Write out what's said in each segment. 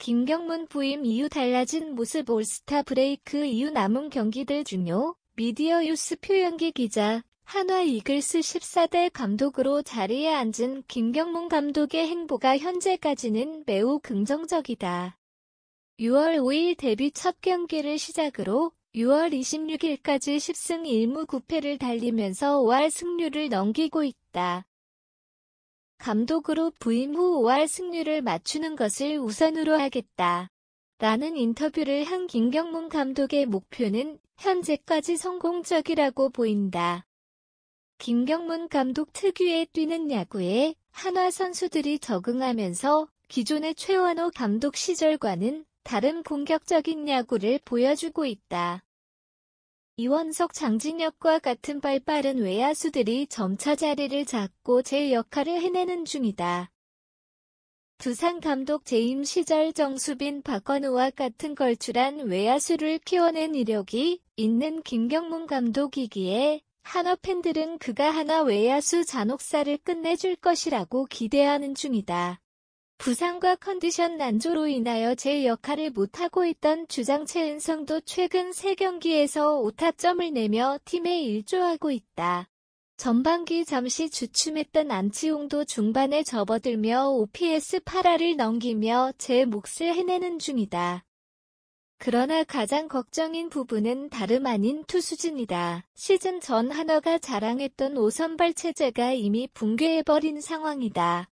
김경문 부임 이후 달라진 모습 올스타 브레이크 이후 남은 경기들 중요 미디어 뉴스 표현기 기자 한화 이글스 14대 감독으로 자리에 앉은 김경문 감독의 행보가 현재까지는 매우 긍정적이다. 6월 5일 데뷔 첫 경기를 시작으로 6월 26일까지 10승 1무 9패를 달리면서 5할 승률을 넘기고 있다. 감독으로 부임 후 5할 승률을 맞추는 것을 우선으로 하겠다. 라는 인터뷰를 한 김경문 감독의 목표는 현재까지 성공적이라고 보인다. 김경문 감독 특유의 뛰는 야구에 한화 선수들이 적응하면서 기존의 최원호 감독 시절과는 다른 공격적인 야구를 보여주고 있다. 이원석 장진혁과 같은 발빠른 외야수들이 점차 자리를 잡고 제 역할을 해내는 중이다. 두산 감독 재임 시절 정수빈 박건우와 같은 걸출한 외야수를 키워낸 이력이 있는 김경문 감독이기에 한화 팬들은 그가 하나 외야수 잔혹사를 끝내줄 것이라고 기대하는 중이다. 부상과 컨디션 난조로 인하여 제 역할을 못하고 있던 주장 최은성도 최근 3경기에서 5타점을 내며 팀에 일조하고 있다. 전반기 잠시 주춤했던 안치홍도 중반에 접어들며 OPS 8화를 넘기며 제 몫을 해내는 중이다. 그러나 가장 걱정인 부분은 다름 아닌 투수진이다. 시즌 전 한화가 자랑했던 5선발 체제가 이미 붕괴해버린 상황이다.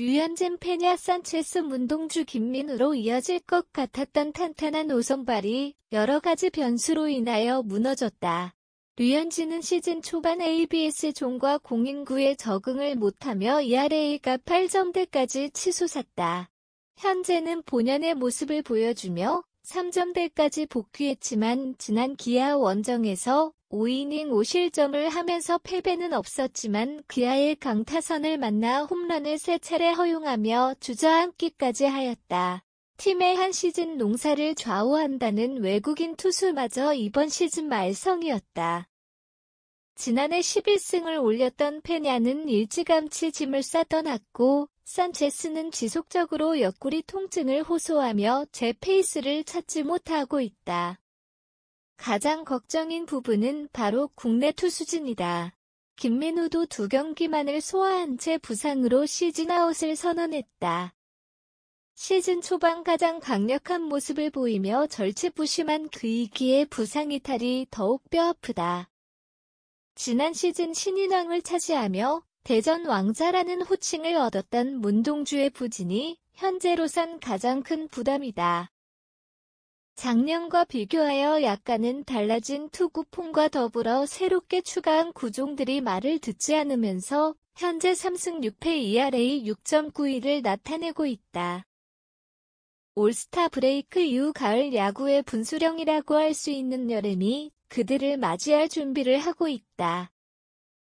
류현진 페냐 산체스 문동주 김민우로 이어질 것 같았던 탄탄한 5선발이 여러 가지 변수로 인하여 무너졌다. 류현진은 시즌 초반 ABS 종과 공인구에 적응을 못하며 ERA가 8점대까지 치솟았다. 현재는 본연의 모습을 보여주며 3점대까지 복귀했지만 지난 기아 원정에서 5이닝 5실점을 하면서 패배는 없었지만 그야의 강타선을 만나 홈런을 세차례 허용하며 주저앉기까지 하였다. 팀의 한 시즌 농사를 좌우한다는 외국인 투수마저 이번 시즌 말성이었다 지난해 11승을 올렸던 페냐는 일찌감치 짐을 싸떠났고 산체스는 지속적으로 옆구리 통증을 호소하며 제 페이스를 찾지 못하고 있다. 가장 걱정인 부분은 바로 국내 투수진이다. 김민우도 두 경기만을 소화한 채 부상으로 시즌아웃을 선언했다. 시즌 초반 가장 강력한 모습을 보이며 절체부심한 그이기의 부상 이탈이 더욱 뼈아프다. 지난 시즌 신인왕을 차지하며 대전 왕자라는 호칭을 얻었던 문동주의 부진이 현재로선 가장 큰 부담이다. 작년과 비교하여 약간은 달라진 투구폼과 더불어 새롭게 추가한 구종들이 말을 듣지 않으면서 현재 3승 6패 ERA 6.91을 나타내고 있다. 올스타 브레이크 이후 가을 야구의 분수령이라고 할 수 있는 여름이 그들을 맞이할 준비를 하고 있다.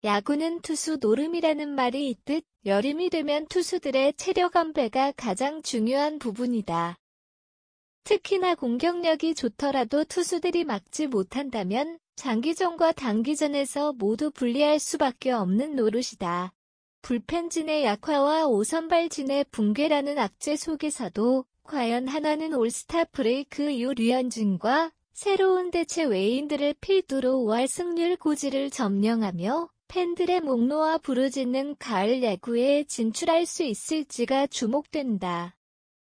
야구는 투수 노름이라는 말이 있듯 여름이 되면 투수들의 체력 안배가 가장 중요한 부분이다. 특히나 공격력이 좋더라도 투수들이 막지 못한다면 장기전과 단기전에서 모두 불리할 수밖에 없는 노릇이다. 불펜진의 약화와 오선발진의 붕괴라는 악재 속에서도 과연 하나는 올스타 브레이크 이후 류현진과 새로운 대체 외인들을 필두로 월 승률 고지를 점령하며 팬들의 목놓아 부르짖는 가을 야구에 진출할 수 있을지가 주목된다.